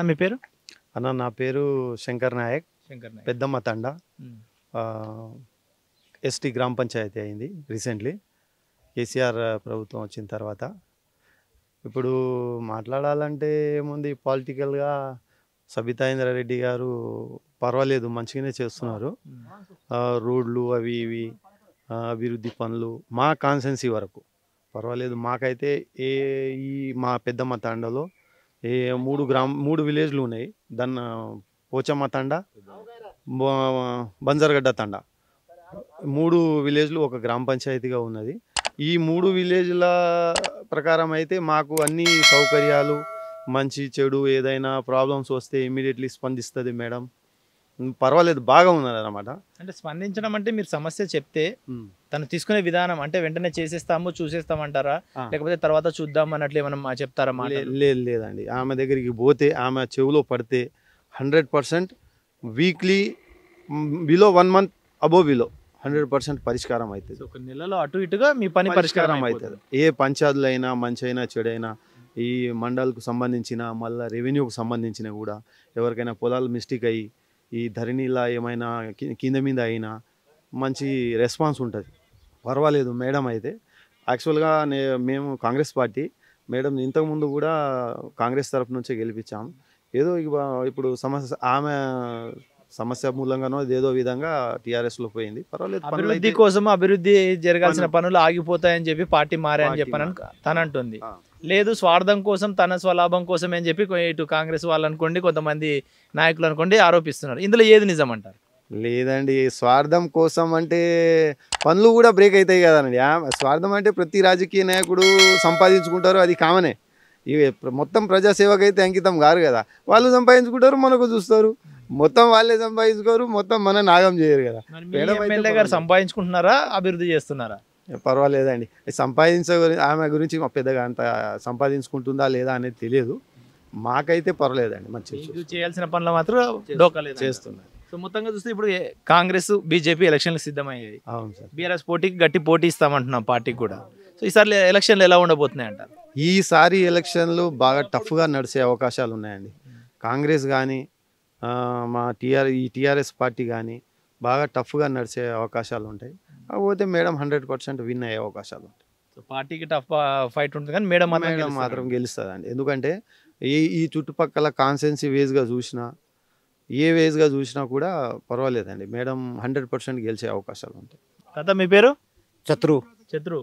అన్న మీ పేరు అన్న నా పేరు శంకర్ నాయక్ శంకర్ పెద్దమ్మ తండ ఎస్టీ గ్రామ పంచాయతీ అయింది రీసెంట్లీ కేసీఆర్ ప్రభుత్వం వచ్చిన తర్వాత ఇప్పుడు మాట్లాడాలంటే ఏముంది పాలిటికల్గా సబితా రెడ్డి గారు పర్వాలేదు మంచిగానే చేస్తున్నారు రోడ్లు అవి ఇవి అభివృద్ధి పనులు మా కాన్సెన్సీ వరకు పర్వాలేదు మాకైతే ఏ ఈ మా పెద్దమ్మ తాండలో ఈ మూడు గ్రామ మూడు విలేజ్లు ఉన్నాయి దాన్ని పోచమ్మ తండ బంజర్గడ్డ తండ మూడు విలేజ్లు ఒక గ్రామ పంచాయతీగా ఉన్నది ఈ మూడు విలేజ్ల ప్రకారం అయితే మాకు అన్ని సౌకర్యాలు మంచి చెడు ఏదైనా ప్రాబ్లమ్స్ వస్తే ఇమీడియట్లీ స్పందిస్తుంది మేడం పర్వాలేదు బాగా ఉన్నారు అనమాట అంటే స్పందించడం అంటే మీరు సమస్య చెప్తే తను తీసుకునే విధానం అంటే వెంటనే చేసేస్తాము చూసేస్తామంటారా లేకపోతే తర్వాత చూద్దాం అన్నట్లు ఏమన్నా చెప్తారా లేదు లేదండి ఆమె దగ్గరికి పోతే ఆమె చెవులో పడితే hundred percent weekly below one month above below hundred percent పరిష్కారం అవుతుంది ఒక నెలలో అటు ఇటుగా మీ పని పరిష్కారం అవుతుంది ఏ మంచి అయినా చెడైనా ఈ మండలకు సంబంధించిన మళ్ళీ రెవెన్యూకు సంబంధించిన కూడా ఎవరికైనా పొలాలు మిస్టేక్ అయ్యి ఈ ధరణిలా ఏమైనా కింద మీద అయినా మంచి రెస్పాన్స్ ఉంటుంది పర్వాలేదు మేడం అయితే యాక్చువల్గా నే మేము కాంగ్రెస్ పార్టీ మేడం ఇంతకుముందు కూడా కాంగ్రెస్ తరఫు నుంచే గెలిపించాము ఏదో ఇప్పుడు సమస్య ఆమె సమస్య మూలంగానో ఏదో విధంగా టీఆర్ఎస్ లో పోయింది పర్వాలేదు అభివృద్ధి కోసం అభివృద్ధి జరగాల్సిన పనులు ఆగిపోతాయని చెప్పి పార్టీ మారాయని చెప్పని తన అంటుంది లేదు స్వార్థం కోసం తన స్వలాభం కోసం అని చెప్పి ఇటు కాంగ్రెస్ వాళ్ళు అనుకోండి కొంతమంది నాయకులు అనుకోండి ఆరోపిస్తున్నారు ఇందులో ఏది నిజం అంటారు లేదండి స్వార్థం కోసం అంటే పనులు కూడా బ్రేక్ అవుతాయి కదండి స్వార్థం అంటే ప్రతి రాజకీయ నాయకుడు సంపాదించుకుంటారు అది కామనే ఇవి మొత్తం ప్రజాసేవకైతే అంకితం కారు కదా వాళ్ళు సంపాదించుకుంటారు మనకు చూస్తారు మొత్తం వాళ్ళే సంపాదించుకోరు మొత్తం మన నాగం చేయరు కదా ఎమ్మెల్యే గారు సంపాదించుకుంటున్నారా అభివృద్ధి చేస్తున్నారా పర్వాలేదండి సంపాదించే ఆమె గురించి మా పెద్దగా అంత సంపాదించుకుంటుందా లేదా అనేది తెలియదు మాకైతే పర్వాలేదండి మంచి చేయాల్సిన పనులు మాత్రం డోకాలేదు చేస్తున్నారు సో మొత్తంగా చూస్తే ఇప్పుడు కాంగ్రెస్ బీజేపీ ఎలక్షన్లు సిద్ధమయ్యాయి అవును సార్ బీఆర్ఎస్ పోటీకి గట్టి పోటీ ఇస్తామంటున్నాం పార్టీకి కూడా సో ఈసారి ఎలక్షన్లు ఎలా ఉండబోతున్నాయి అంటారు ఈసారి ఎలక్షన్లు బాగా టఫ్గా నడిచే అవకాశాలు ఉన్నాయండి కాంగ్రెస్ కానీ మా టీఆర్ ఈ టీఆర్ఎస్ పార్టీ కానీ బాగా టఫ్గా నడిచే అవకాశాలు ఉంటాయి కాకపోతే మేడం హండ్రెడ్ పర్సెంట్ విన్ అయ్యే అవకాశాలు ఉంటాయి పార్టీకి టఫ్ ఫైట్ ఉంటుంది కానీ మేడం మేడం మాత్రం గెలుస్తుంది అండి ఎందుకంటే ఈ ఈ చుట్టుపక్కల కాన్సెన్సీ వేజ్గా చూసినా ఏ వేజ్గా చూసినా కూడా పర్వాలేదండి మేడం హండ్రెడ్ పర్సెంట్ గెలిచే అవకాశాలు ఉంటాయి కదా మీ పేరు చత్రు చత్రు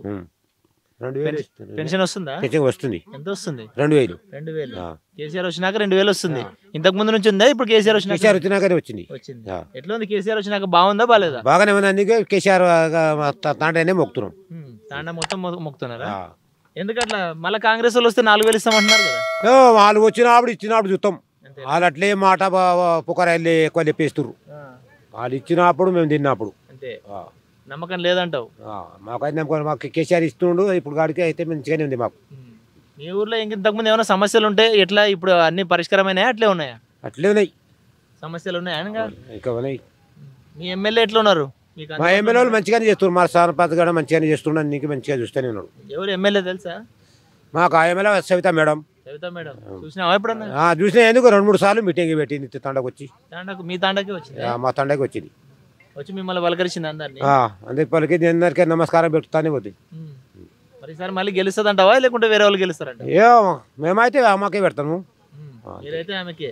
పెన్షన్ వస్తుందా పెన్షన్ వస్తుంది ఎంత వస్తుంది రెండు వేలు రెండు వేలు కేసీఆర్ వచ్చినాక రెండు వేలు వస్తుంది ఇంతకు ముందు నుంచి ఉందా ఇప్పుడు కేసీఆర్ వచ్చిన కేసీఆర్ వచ్చినాకనే వచ్చింది ఎట్లా ఉంది కేసీఆర్ వచ్చినాక బాగుందా బాగాలేదా బాగానే ఉంది అందుకే కేసీఆర్ తాండనే మొక్కుతున్నాం తాండ మొత్తం మొక్కుతున్నారా ఎందుకట్లా మళ్ళీ కాంగ్రెస్ వాళ్ళు వస్తే నాలుగు వేలు ఇస్తామంటున్నారు కదా వాళ్ళు వచ్చినప్పుడు ఇచ్చినప్పుడు చూస్తాం వాళ్ళు అట్లే మాట పుకారాలు ఎక్కువ చెప్పేస్తారు వాళ్ళు ఇచ్చినప్పుడు మేము తిన్నప్పుడు అంతే నమ్మకం లేదంటావు అయితే నమ్మకం మాకు కేసీఆర్ ఇస్తుండు ఇప్పుడు కాడికి అయితే మంచిగానే ఉంది మాకు మీ ఊర్లో ఇంక ఇంతకుముందు ఏమైనా సమస్యలు ఉంటే ఎట్లా ఇప్పుడు అన్ని పరిష్కారమైనాయా అట్లే ఉన్నాయా అట్లే ఉన్నాయి సమస్యలు ఉన్నాయి మీ ఎమ్మెల్యే ఎట్లా ఉన్నారు మా ఎమ్మెల్యే వాళ్ళు మంచిగానే చేస్తున్నారు మా సార్ పాత కూడా మంచిగానే చేస్తున్నాను నీకు మంచిగా చూస్తాను ఉన్నాడు ఎవరు ఎమ్మెల్యే తెలుసా మాకు ఆ ఎమ్మెల్యే సవిత మేడం చూసిన ఎందుకు రెండు మూడు సార్లు మీటింగ్ పెట్టింది తండకు వచ్చి మీ తండకి వచ్చింది మా తండకి వచ్చింది వచ్చి మిమ్మల్ని పలకరించింది అందరినీ అందరికి పలికి అందరికీ నమస్కారం పెట్టుతానే పోతే మరి సార్ మళ్ళీ గెలుస్తుంది అంటావా లేకుంటే వేరే వాళ్ళు గెలుస్తారంట ఏ మేమైతే అమ్మకే పెడతాము మీరైతే ఆమెకే